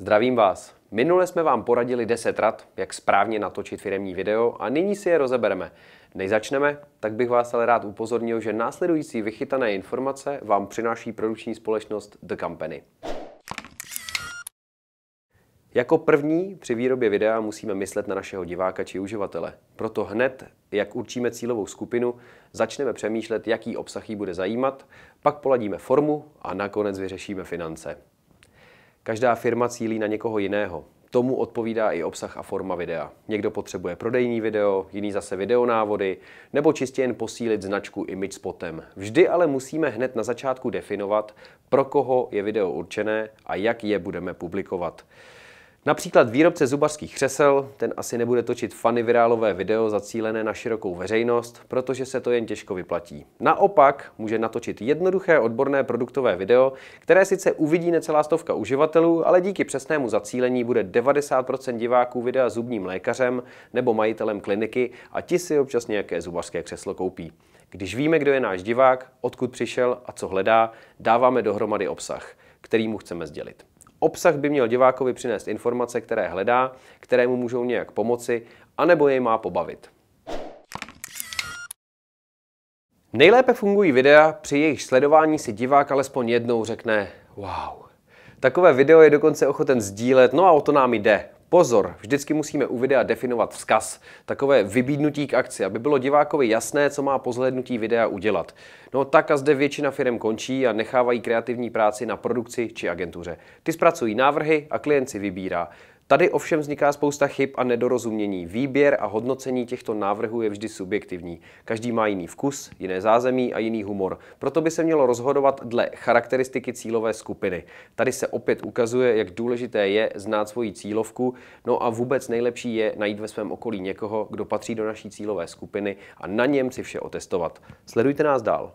Zdravím vás. Minule jsme vám poradili 10 rad, jak správně natočit firemní video a nyní si je rozebereme. Než začneme, tak bych vás ale rád upozornil, že následující vychytané informace vám přináší produkční společnost The Company. Jako první při výrobě videa musíme myslet na našeho diváka či uživatele. Proto hned, jak určíme cílovou skupinu, začneme přemýšlet, jaký obsah jí bude zajímat, pak poladíme formu a nakonec vyřešíme finance. Každá firma cílí na někoho jiného. Tomu odpovídá i obsah a forma videa. Někdo potřebuje prodejní video, jiný zase videonávody, nebo čistě jen posílit značku image spotem. Vždy ale musíme hned na začátku definovat, pro koho je video určené a jak je budeme publikovat. Například výrobce zubařských křesel, ten asi nebude točit fany virálové video zacílené na širokou veřejnost, protože se to jen těžko vyplatí. Naopak může natočit jednoduché odborné produktové video, které sice uvidí necelá stovka uživatelů, ale díky přesnému zacílení bude 90% diváků videa zubním lékařem nebo majitelem kliniky a ti si občas nějaké zubařské křeslo koupí. Když víme, kdo je náš divák, odkud přišel a co hledá, dáváme dohromady obsah, který mu chceme sdělit. Obsah by měl divákovi přinést informace, které hledá, které mu můžou nějak pomoci, anebo jej má pobavit. Nejlépe fungují videa, při jejich sledování si divák alespoň jednou řekne wow. Takové video je dokonce ochoten sdílet, no a o to nám jde. Pozor, vždycky musíme u videa definovat vzkaz, takové vybídnutí k akci, aby bylo divákovi jasné, co má po zhlédnutí videa udělat. No tak a zde většina firm končí a nechávají kreativní práci na produkci či agentuře. Ty zpracují návrhy a klient si vybírá. Tady ovšem vzniká spousta chyb a nedorozumění. Výběr a hodnocení těchto návrhů je vždy subjektivní. Každý má jiný vkus, jiné zázemí a jiný humor. Proto by se mělo rozhodovat dle charakteristiky cílové skupiny. Tady se opět ukazuje, jak důležité je znát svoji cílovku, no a vůbec nejlepší je najít ve svém okolí někoho, kdo patří do naší cílové skupiny a na něm si vše otestovat. Sledujte nás dál.